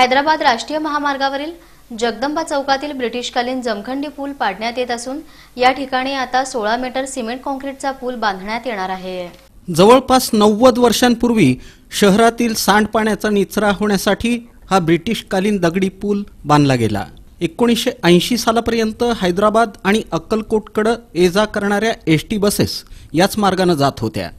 हैदराबाद राष्ट्रीय महामार्गावरील जगदंबा चौकातील ब्रिटिशकालीन जमखंडी पूल पाडण्यात येत असून या ठिकाणी आता सोळा मीटर सिमेंट कॉन्क्रीटचा पूल बांधण्यात येणार आहे जवळपास नव्वद वर्षांपूर्वी शहरातील सांडपाण्याचा निचरा होण्यासाठी हा ब्रिटिशकालीन दगडी पूल बांधला गेला एकोणीसशे ऐंशी सालापर्यंत हैदराबाद आणि अक्कलकोटकडं ये जा करणाऱ्या एस टी बसेस याच मार्गानं जात होत्या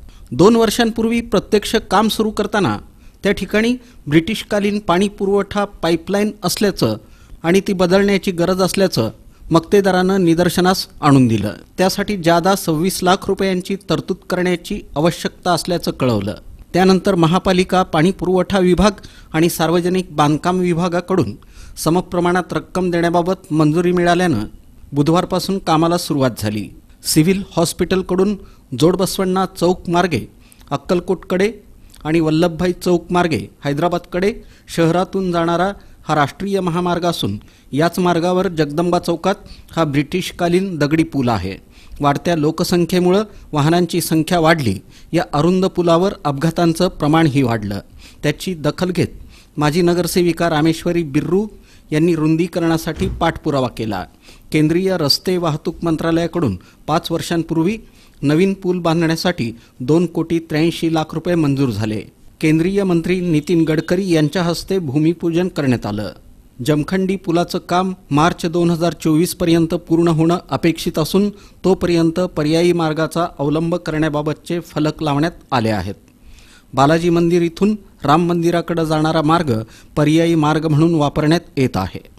दोन वर्षांपूर्वी प्रत्यक्ष काम सुरू करताना त्या ठिकाणी ब्रिटिशकालीन पाणी पुरवठा पाईपलाईन असल्याचं आणि ती बदलण्याची गरज असल्याचं मक्तेदारानं निदर्शनास आणून दिलं त्यासाठी जादा सव्वीस लाख रुपयांची तरतूद करण्याची आवश्यकता असल्याचं कळवलं त्यानंतर महापालिका पाणी पुरवठा विभाग आणि सार्वजनिक बांधकाम विभागाकडून समप्रमाणात रक्कम देण्याबाबत मंजुरी मिळाल्यानं बुधवारपासून कामाला सुरुवात झाली सिव्हिल हॉस्पिटलकडून जोडबसवण्णा चौक मार्गे अक्कलकोटकडे आणि वल्लभभाई चौक मार्गे हैदराबादकडे शहरातून जाणारा हा राष्ट्रीय महामार्ग असून याच मार्गावर जगदंबा चौकात हा ब्रिटिशकालीन दगडी पूल आहे वाढत्या लोकसंख्येमुळं वाहनांची संख्या वाढली या अरुंद पुलावर अपघातांचं प्रमाणही वाढलं त्याची दखल घेत माजी नगरसेविका रामेश्वरी बिर्रू यांनी रुंदीकरणासाठी पाठपुरावा केला केंद्रीय रस्ते वाहतूक मंत्रालयाकडून पाच वर्षांपूर्वी नवीन पूल बांधण्यासाठी दोन कोटी त्र्याऐंशी लाख रुपये मंजूर झाले केंद्रीय मंत्री नितीन गडकरी यांच्या हस्ते भूमिपूजन करण्यात आलं जमखंडी पुलाचं काम मार्च दोन हजार चोवीस पर्यंत पूर्ण होणं अपेक्षित असून तोपर्यंत पर्यायी मार्गाचा अवलंब करण्याबाबतचे फलक लावण्यात आले आहेत बालाजी मंदिर इथून राम मंदिराकडे जाणारा मार्ग पर्यायी मार्ग म्हणून वापरण्यात येत आहे